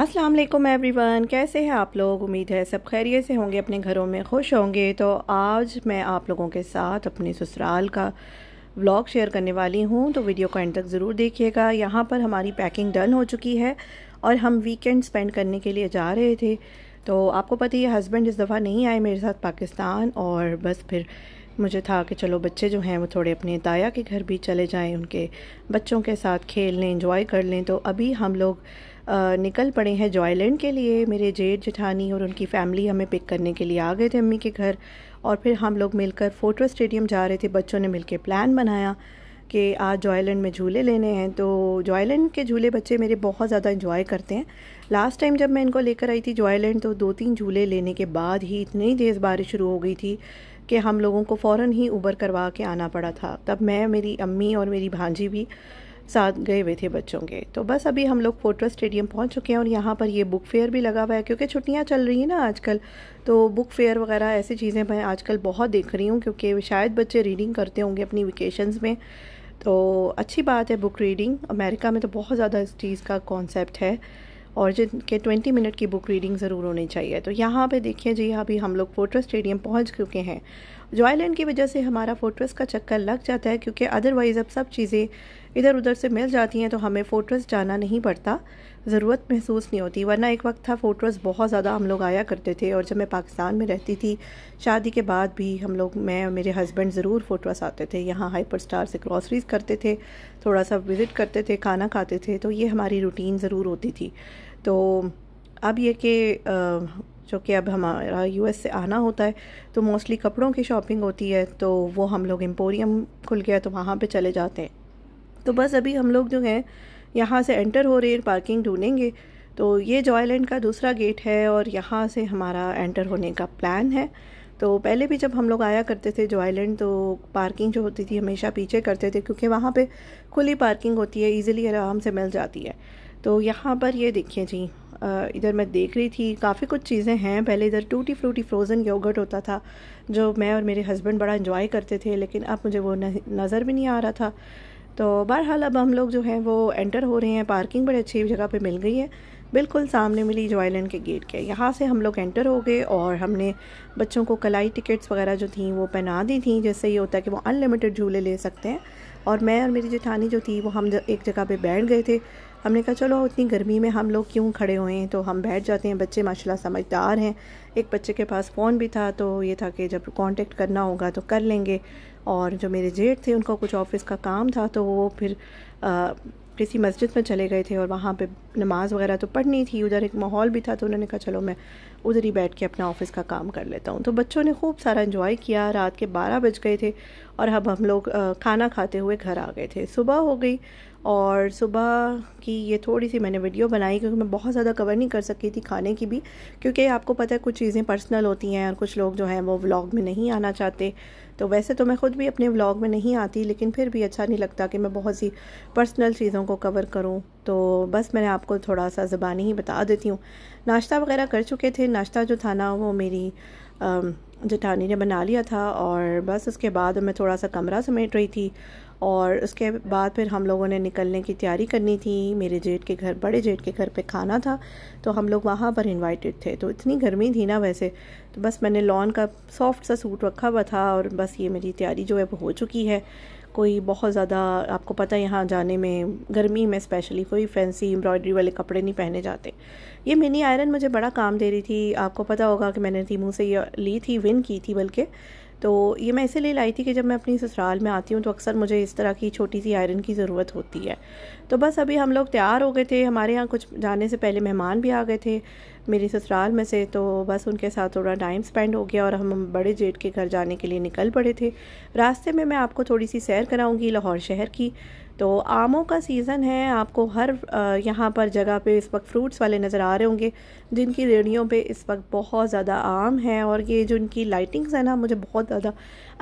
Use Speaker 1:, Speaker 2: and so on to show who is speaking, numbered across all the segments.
Speaker 1: अस्सलाम वालेकुम एवरीवन कैसे हैं आप लोग उम्मीद है सब खैरियत से होंगे अपने घरों में खुश होंगे तो आज मैं आप लोगों के साथ अपने ससुराल का व्लॉग शेयर करने वाली हूं तो वीडियो को एंड तक ज़रूर देखिएगा यहाँ पर हमारी पैकिंग डन हो चुकी है और हम वीकेंड स्पेंड करने के लिए जा रहे थे तो आपको पता ही हस्बैंड इस दफ़ा नहीं आए मेरे साथ पाकिस्तान और बस फिर मुझे था कि चलो बच्चे जो हैं वो थोड़े अपने ताया के घर भी चले जाएं उनके बच्चों के साथ खेल लें इंजॉय कर लें तो अभी हम लोग निकल पड़े हैं जॉयलैंड के लिए मेरे जेठ जेठानी और उनकी फ़ैमिली हमें पिक करने के लिए आ गए थे अम्मी के घर और फिर हम लोग मिलकर फ़ोटो स्टेडियम जा रहे थे बच्चों ने मिलकर प्लान बनाया कि आज जॉयलैंड में झूले लेने हैं तो जॉयलैंड के झूले बच्चे मेरे बहुत ज़्यादा इन्जॉय करते हैं लास्ट टाइम जब मैं इनको लेकर आई थी जॉयलैंड तो दो तीन झूले लेने के बाद ही इतनी तेज़ बारिश शुरू हो गई थी कि हम लोगों को फ़ौर ही उबर करवा के आना पड़ा था तब मैं मेरी अम्मी और मेरी भांजी भी साथ गए हुए थे बच्चों के तो बस अभी हम लोग फोटो स्टेडियम पहुंच चुके हैं और यहाँ पर ये बुक फेयर भी लगा हुआ है क्योंकि छुट्टियाँ चल रही हैं ना आजकल तो बुक फेयर वगैरह ऐसी चीज़ें मैं आजकल बहुत देख रही हूँ क्योंकि शायद बच्चे रीडिंग करते होंगे अपनी वेकेशंस में तो अच्छी बात है बुक रीडिंग अमेरिका में तो बहुत ज़्यादा इस चीज़ का कॉन्सेप्ट है और जिनके ट्वेंटी मिनट की बुक रीडिंग ज़रूर होनी चाहिए तो यहाँ पे देखिए जी अभी हम लोग फोटो स्टेडियम पहुँच चुके हैं जॉयलैंड की वजह से हमारा फोटोस का चक्कर लग जाता है क्योंकि अदरवाइज़ अब सब चीज़ें इधर उधर से मिल जाती हैं तो हमें फोटोज़ जाना नहीं पड़ता ज़रूरत महसूस नहीं होती वरना एक वक्त था फ़ोटोज़ बहुत ज़्यादा हम लोग आया करते थे और जब मैं पाकिस्तान में रहती थी शादी के बाद भी हम लोग मैं और मेरे हस्बैंड ज़रूर फ़ोटोज़ आते थे यहाँ हाइपर स्टार से क्रॉसरीज़ करते थे थोड़ा सा विज़िट करते थे खाना खाते थे तो ये हमारी रूटीन ज़रूर होती थी तो अब ये कि जो कि अब हमारा यू से आना होता है तो मोस्टली कपड़ों की शॉपिंग होती है तो वो हम लोग एम्पोरियम खुल गया तो वहाँ पर चले जाते हैं तो बस अभी हम लोग जो हैं यहाँ से एंटर हो रहे हैं पार्किंग ढूंढेंगे तो ये जॉयलैंड का दूसरा गेट है और यहाँ से हमारा एंटर होने का प्लान है तो पहले भी जब हम लोग आया करते थे जॉयलैंड तो पार्किंग जो होती थी हमेशा पीछे करते थे क्योंकि वहाँ पर खुली पार्किंग होती है ईज़िली आराम से मिल जाती है तो यहाँ पर ये देखिए जी इधर मैं देख रही थी काफ़ी कुछ चीज़ें हैं पहले इधर टूटी फ्रूटी फ्रोज़न योगर्ट होता था जो मैं और मेरे हस्बैंड बड़ा इन्जॉय करते थे लेकिन अब मुझे वो नज़र भी नहीं आ रहा था तो बहरहाल अब हम लोग जो है वो एंटर हो रहे हैं पार्किंग बड़ी अच्छी जगह पे मिल गई है बिल्कुल सामने मिली जो आइलैंड के गेट के यहाँ से हम लोग एंटर हो गए और हमने बच्चों को कलाई टिकट्स वगैरह जो थी वो पहना दी थी जैसे ये होता है कि वो अनलिमिटेड झूले ले सकते हैं और मैं और मेरी जेठानी जो थी वो हम एक जगह पे बैठ गए थे हमने कहा चलो इतनी गर्मी में हम लोग क्यों खड़े हुए हैं तो हम बैठ जाते हैं बच्चे माशाल्लाह समझदार हैं एक बच्चे के पास फ़ोन भी था तो ये था कि जब कांटेक्ट करना होगा तो कर लेंगे और जो मेरे जेठ थे उनका कुछ ऑफिस का काम था तो वो फिर आ, किसी मस्जिद में चले गए थे और वहाँ पे नमाज़ वगैरह तो पढ़नी थी उधर एक माहौल भी था तो उन्होंने कहा चलो मैं उधर ही बैठ के अपना ऑफिस का काम कर लेता हूँ तो बच्चों ने खूब सारा इन्जॉय किया रात के बारह बज गए थे और अब हम लोग खाना खाते हुए घर आ गए थे सुबह हो गई और सुबह की ये थोड़ी सी मैंने वीडियो बनाई क्योंकि मैं बहुत ज़्यादा कवर नहीं कर सकी थी खाने की भी क्योंकि आपको पता है कुछ चीज़ें पर्सनल होती हैं और कुछ लोग जो हैं वो व्लॉग में नहीं आना चाहते तो वैसे तो मैं ख़ुद भी अपने व्लॉग में नहीं आती लेकिन फिर भी अच्छा नहीं लगता कि मैं बहुत सी पर्सनल चीज़ों को कवर करूँ तो बस मैंने आपको थोड़ा सा ज़बानी ही बता देती हूँ नाश्ता वगैरह कर चुके थे नाश्ता जो था ना वो मेरी जठानी ने बना लिया था और बस उसके बाद मैं थोड़ा सा कमरा समेट रही थी और उसके बाद फिर हम लोगों ने निकलने की तैयारी करनी थी मेरे जेठ के घर बड़े जेठ के घर पे खाना था तो हम लोग वहाँ पर इनवाइटेड थे तो इतनी गर्मी थी ना वैसे तो बस मैंने लॉन का सॉफ्ट सा सूट रखा हुआ था और बस ये मेरी तैयारी जो है वो हो चुकी है कोई बहुत ज़्यादा आपको पता है यहाँ जाने में गर्मी में स्पेशली कोई फैंसी एम्ब्रॉयडरी वाले कपड़े नहीं पहने जाते ये मिनी आयरन मुझे बड़ा काम दे रही थी आपको पता होगा कि मैंने थी मुँह से ये ली थी विन की थी बल्कि तो ये मैं इसलिए लाई थी कि जब मैं अपनी ससुराल में आती हूँ तो अक्सर मुझे इस तरह की छोटी सी आयरन की ज़रूरत होती है तो बस अभी हम लोग तैयार हो गए थे हमारे यहाँ कुछ जाने से पहले मेहमान भी आ गए थे मेरी ससुराल में से तो बस उनके साथ थोड़ा टाइम स्पेंड हो गया और हम बड़े जेठ के घर जाने के लिए निकल पड़े थे रास्ते में मैं आपको थोड़ी सी सैर कराऊँगी लाहौर शहर की तो आमों का सीज़न है आपको हर यहाँ पर जगह पे इस वक्त फ्रूट्स वाले नज़र आ रहे होंगे जिनकी रेडियों पे इस वक्त बहुत ज़्यादा आम है और ये जो इनकी लाइटिंग्स है ना मुझे बहुत ज़्यादा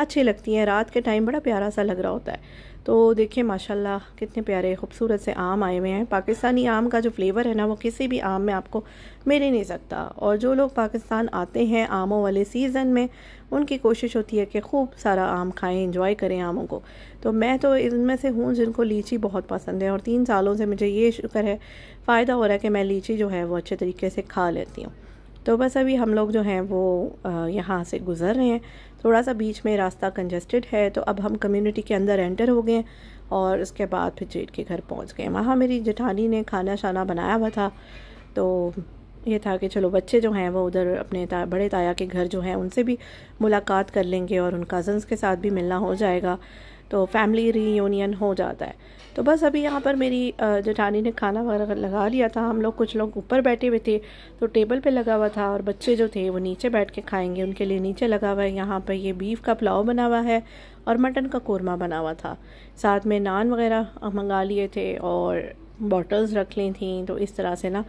Speaker 1: अच्छी लगती हैं रात के टाइम बड़ा प्यारा सा लग रहा होता है तो देखिए माशाल्लाह कितने प्यारे खूबसूरत से आम आए हुए हैं पाकिस्तानी आम का जो फ्लेवर है ना वो किसी भी आम में आपको मिल ही नहीं सकता और जो लोग पाकिस्तान आते हैं आमों वाले सीज़न में उनकी कोशिश होती है कि खूब सारा आम खाएं इंजॉय करें आमों को तो मैं तो इनमें से हूँ जिनको लीची बहुत पसंद है और तीन सालों से मुझे ये शुक्र है फ़ायदा हो रहा है कि मैं लीची जो है वो अच्छे तरीके से खा लेती हूँ तो बस अभी हम लोग जो हैं वो यहाँ से गुज़र रहे हैं थोड़ा सा बीच में रास्ता कंजेस्टेड है तो अब हम कम्युनिटी के अंदर एंटर हो गए और उसके बाद फिर जेठ के घर पहुंच गए वहाँ मेरी जेठानी ने खाना शाना बनाया हुआ था तो ये था कि चलो बच्चे जो हैं वो उधर अपने ता, बड़े ताया के घर जो हैं उनसे भी मुलाकात कर लेंगे और उन कज़न्स के साथ भी मिलना हो जाएगा तो फैमिली रीयूनियन हो जाता है तो बस अभी यहाँ पर मेरी जेठानी ने खाना वगैरह लगा लिया था हम लोग कुछ लोग ऊपर बैठे हुए थे तो टेबल पे लगा हुआ था और बच्चे जो थे वो नीचे बैठ के खाएंगे उनके लिए नीचे लगा हुआ है यहाँ पर ये बीफ का पुलाव बना हुआ है और मटन का कौरमा बना हुआ था साथ में नान वगैरह मंगा लिए थे और बॉटल्स रख ली थी तो इस तरह से ना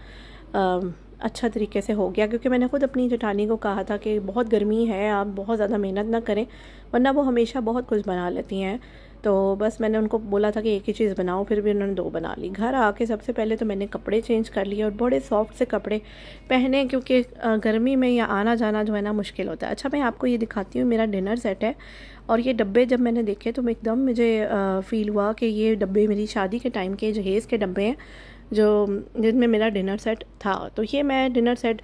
Speaker 1: अच्छा तरीके से हो गया क्योंकि मैंने खुद अपनी जठानी को कहा था कि बहुत गर्मी है आप बहुत ज़्यादा मेहनत ना करें वरना वो हमेशा बहुत कुछ बना लेती हैं तो बस मैंने उनको बोला था कि एक ही चीज़ बनाओ फिर भी उन्होंने दो बना ली घर आके सबसे पहले तो मैंने कपड़े चेंज कर लिए और बड़े सॉफ्ट से कपड़े पहने क्योंकि गर्मी में या आना जाना जो है ना मुश्किल होता है अच्छा मैं आपको ये दिखाती हूँ मेरा डिनर सेट है और ये डब्बे जब मैंने देखे तो एकदम मुझे फ़ील हुआ कि ये डब्बे मेरी शादी के टाइम के जहेज़ के डब्बे हैं जो जिनमें मेरा डिनर सेट था तो ये मैं डिनर सेट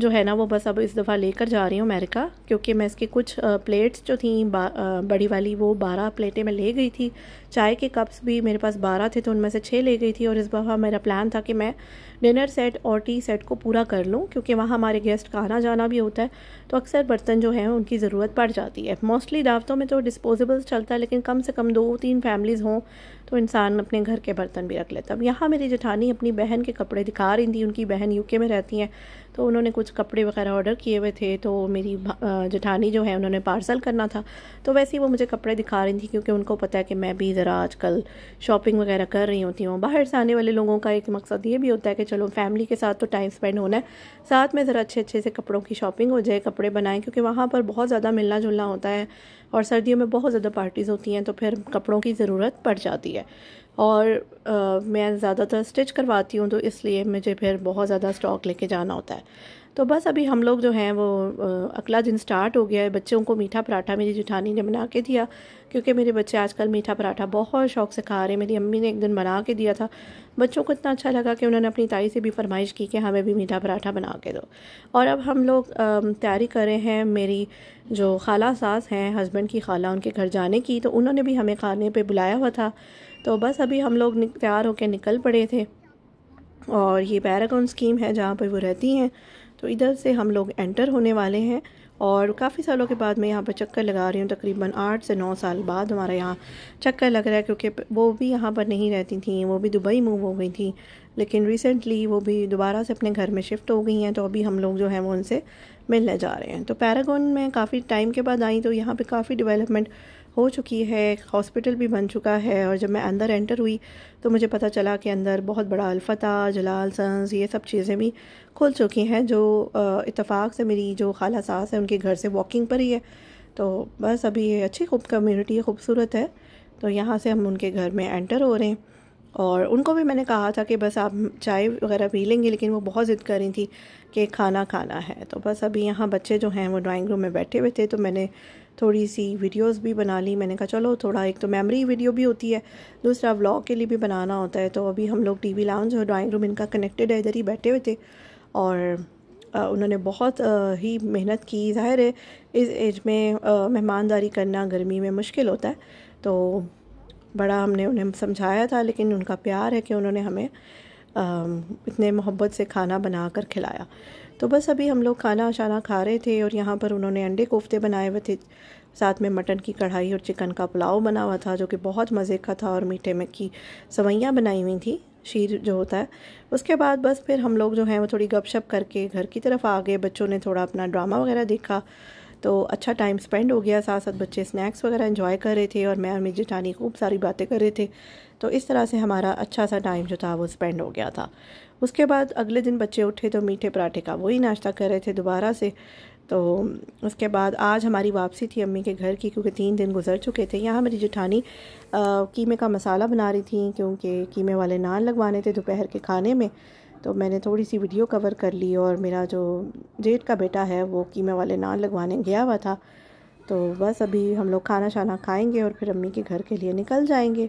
Speaker 1: जो है ना वो बस अब इस दफ़ा लेकर जा रही हूँ अमेरिका क्योंकि मैं इसकी कुछ प्लेट्स जो थी बड़ी वाली वो बारह प्लेटें मैं ले गई थी चाय के कप्स भी मेरे पास बारह थे तो उनमें से छः ले गई थी और इस दफ़ा मेरा प्लान था कि मैं डिनर सेट और टी सेट को पूरा कर लूँ क्योंकि वहाँ हमारे गेस्ट का आना जाना भी होता है तो अक्सर बर्तन जो हैं उनकी ज़रूरत पड़ जाती है मोस्टली दावतों में तो डिस्पोजेबल्स चलता है लेकिन कम से कम दो तीन फैमिलीज़ हों तो इंसान अपने घर के बर्तन भी रख लेता अब यहाँ मेरी जेठानी अपनी बहन के कपड़े दिखा रही थी उनकी बहन यूके में रहती हैं तो उन्होंने कुछ कुछ कपड़े वगैरह ऑर्डर किए हुए थे तो मेरी जेठानी जो है उन्होंने पार्सल करना था तो वैसे ही वो मुझे कपड़े दिखा रही थी क्योंकि उनको पता है कि मैं भी ज़रा आजकल शॉपिंग वगैरह कर रही होती हूँ बाहर से आने वाले लोगों का एक मकसद ये भी होता है कि चलो फैमिली के साथ तो टाइम स्पेंड होना है साथ में ज़रा अच्छे अच्छे से कपड़ों की शॉपिंग हो जाए कपड़े बनाएं क्योंकि वहाँ पर बहुत ज़्यादा मिलना जुलना होता है और सर्दियों में बहुत ज़्यादा पार्टीज़ होती हैं तो फिर कपड़ों की ज़रूरत पड़ जाती है और आ, मैं ज़्यादातर स्टिच करवाती हूँ तो इसलिए मुझे फिर बहुत ज़्यादा स्टॉक लेके जाना होता है तो बस अभी हम लोग जो हैं वो अगला दिन स्टार्ट हो गया है बच्चों को मीठा पराठा मेरी जेठानी ने बना के दिया क्योंकि मेरे बच्चे आजकल मीठा पराठा बहुत शौक से खा रहे हैं मेरी अम्मी ने एक दिन बना के दिया था बच्चों को इतना अच्छा लगा कि उन्होंने अपनी ताई से भी फरमाइश की कि हमें भी मीठा पराठा बना के दो और अब हम लोग तैयारी कर रहे हैं मेरी जो खाला सास हैं हस्बैंड की खाला उनके घर जाने की तो उन्होंने भी हमें खाने पर बुलाया हुआ था तो बस अभी हम लोग तैयार होकर निकल पड़े थे और ये पैरागॉन स्कीम है जहाँ पर वो रहती हैं तो इधर से हम लोग एंटर होने वाले हैं और काफ़ी सालों के बाद मैं यहाँ पर चक्कर लगा रही हूँ तकरीबन आठ से नौ साल बाद हमारा यहाँ चक्कर लग रहा है क्योंकि वो भी यहाँ पर नहीं रहती थी वो भी दुबई मूव हो गई थी लेकिन रिसेंटली वो भी दोबारा से अपने घर में शिफ्ट हो गई हैं तो अभी हम लोग जो हैं वो उनसे मिलने जा रहे हैं तो पैरागोन में काफ़ी टाइम के बाद आई तो यहाँ पर काफ़ी डिवेलपमेंट हो चुकी है हॉस्पिटल भी बन चुका है और जब मैं अंदर एंटर हुई तो मुझे पता चला कि अंदर बहुत बड़ा अलफ़ा जलाल सन्स ये सब चीज़ें भी खुल चुकी हैं जो इतफ़ाक़ से मेरी जो खाला सास है उनके घर से वॉकिंग पर ही है तो बस अभी ये अच्छी खूब कम्यूनिटी खूबसूरत है तो यहाँ से हम उनके घर में एंटर हो रहे हैं और उनको भी मैंने कहा था कि बस आप चाय वगैरह पी लेंगे लेकिन वो बहुत ज़िद कर रही थी कि खाना खाना है तो बस अभी यहाँ बच्चे जो हैं वो ड्राइंग रूम में बैठे हुए थे तो मैंने थोड़ी सी वीडियोस भी बना ली मैंने कहा चलो थोड़ा एक तो मेमोरी वीडियो भी होती है दूसरा व्लॉग के लिए भी बनाना होता है तो अभी हम लोग टी वी लाउंज और ड्राइंग रूम इनका कनेक्टेड है इधर ही बैठे हुए थे और उन्होंने बहुत ही मेहनत की जाहिर है इस एज में मेहमानदारी करना गर्मी में मुश्किल होता है तो बड़ा हमने उन्हें समझाया था लेकिन उनका प्यार है कि उन्होंने हमें इतने मोहब्बत से खाना बना कर खिलाया तो बस अभी हम लोग खाना शाना खा रहे थे और यहाँ पर उन्होंने अंडे कोफ्ते बनाए हुए थे साथ में मटन की कढ़ाई और चिकन का पुलाव बना हुआ था जो कि बहुत मज़े का था और मीठे में की सवैयाँ बनाई हुई थी शीर जो होता है उसके बाद बस फिर हम लोग जो हैं वो थोड़ी गपशप करके घर की तरफ आ गए बच्चों ने थोड़ा अपना ड्रामा वगैरह देखा तो अच्छा टाइम स्पेंड हो गया साथ साथ बच्चे स्नैक्स वगैरह इन्जॉय कर रहे थे और मैं और मेरी जेठानी खूब सारी बातें कर रहे थे तो इस तरह से हमारा अच्छा सा टाइम जो था वो स्पेंड हो गया था उसके बाद अगले दिन बच्चे उठे तो मीठे पराठे का वही नाश्ता कर रहे थे दोबारा से तो उसके बाद आज हमारी वापसी थी अम्मी के घर की क्योंकि तीन दिन गुजर चुके थे यहाँ मेरी जेठानी कीमे का मसाला बना रही थी क्योंकि कीमे वाले नान लगवाने थे दोपहर के खाने में तो मैंने थोड़ी सी वीडियो कवर कर ली और मेरा जो जेठ का बेटा है वो कीमे वाले नान लगवाने गया हुआ था तो बस अभी हम लोग खाना शाना खाएंगे और फिर अम्मी के घर के लिए निकल जाएंगे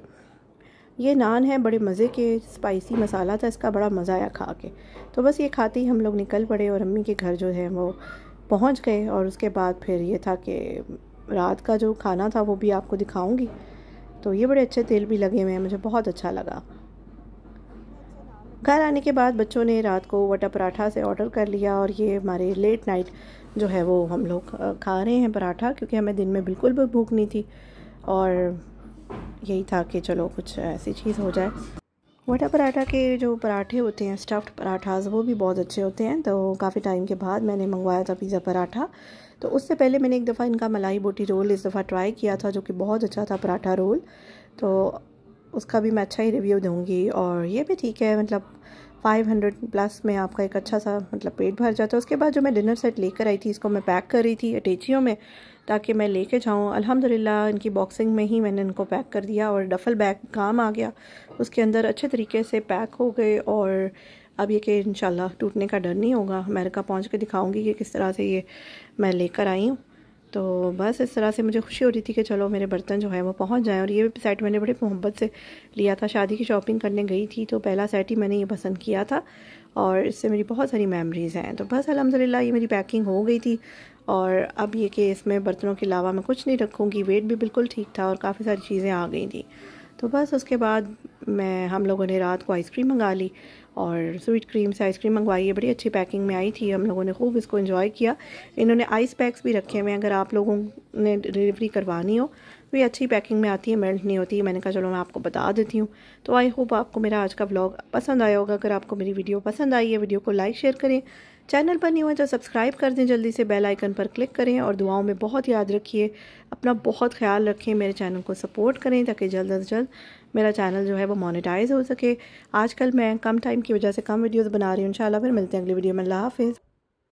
Speaker 1: ये नान है बड़े मज़े के स्पाइसी मसाला था इसका बड़ा मज़ा आया खा के तो बस ये खाते ही हम लोग निकल पड़े और अम्मी के घर जो है वो पहुंच गए और उसके बाद फिर ये था कि रात का जो खाना था वो भी आपको दिखाऊंगी तो ये बड़े अच्छे तेल भी लगे हुए हैं मुझे बहुत अच्छा लगा घर आने के बाद बच्चों ने रात को वटा पराठा से ऑर्डर कर लिया और ये हमारे लेट नाइट जो है वो हम लोग खा रहे हैं पराठा क्योंकि हमें दिन में बिल्कुल भी भूख नहीं थी और यही था कि चलो कुछ ऐसी चीज़ हो जाए वटा पराठा के जो पराठे होते हैं स्टफ़्ड पराठाज वो भी बहुत अच्छे होते हैं तो काफ़ी टाइम के बाद मैंने मंगवाया था पिज़्ज़ा पराठा तो उससे पहले मैंने एक दफ़ा इनका मलाई बोटी रोल इस दफ़ा ट्राई किया था जो कि बहुत अच्छा था पराठा रोल तो उसका भी मैं अच्छा ही रिव्यू दूँगी और ये भी ठीक है मतलब 500 प्लस में आपका एक अच्छा सा मतलब पेट भर जाता है उसके बाद जो मैं डिनर सेट लेकर आई थी इसको मैं पैक कर रही थी अटैचियों में ताकि मैं लेके जाऊँ अल्हम्दुलिल्लाह इनकी बॉक्सिंग में ही मैंने इनको पैक कर दिया और डफल बैग काम आ गया उसके अंदर अच्छे तरीके से पैक हो गए और अब ये कि इन टूटने का डर नहीं होगा अमेरिका पहुँच के दिखाऊँगी कि किस तरह से ये मैं लेकर आई हूँ तो बस इस तरह से मुझे खुशी हो रही थी कि चलो मेरे बर्तन जो है वो पहुंच जाएं और ये भी सेट मैंने बड़े मोहब्बत से लिया था शादी की शॉपिंग करने गई थी तो पहला सेट ही मैंने ये पसंद किया था और इससे मेरी बहुत सारी मेमोरीज़ हैं तो बस अलहमदिल्ला ये मेरी पैकिंग हो गई थी और अब ये कि इसमें बर्तनों के अलावा मैं कुछ नहीं रखूँगी वेट भी बिल्कुल ठीक था और काफ़ी सारी चीज़ें आ गई थी तो बस उसके बाद मैं हम लोगों ने रात को आइसक्रीम मंगा ली और स्वीट क्रीम से आइसक्रीम मंगवाई है बड़ी अच्छी पैकिंग में आई थी हम लोगों ने खूब इसको इन्जॉय किया इन्होंने आइस पैक्स भी रखे हुए हैं अगर आप लोगों ने डिलीवरी करवानी हो तो ये अच्छी पैकिंग में आती है मेल्ट नहीं होती मैंने कहा चलो मैं आपको बता देती हूँ तो आई होप आपको मेरा आज का ब्लॉग पसंद आया होगा अगर आपको मेरी वीडियो पसंद आई है वीडियो को लाइक शेयर करें चैनल पर नहीं हुआ तो सब्सक्राइब कर दें जल्दी से बेल आइकन पर क्लिक करें और दुआओं में बहुत याद रखिए अपना बहुत ख्याल रखें मेरे चैनल को सपोर्ट करें ताकि जल्द अज जल्द मेरा चैनल जो है वो मोनेटाइज हो सके आजकल मैं कम टाइम की वजह से कम वीडियोज़ बना रही हूँ इन फिर मिलते हैं अगली वीडियो में अल्लाह हाफिज़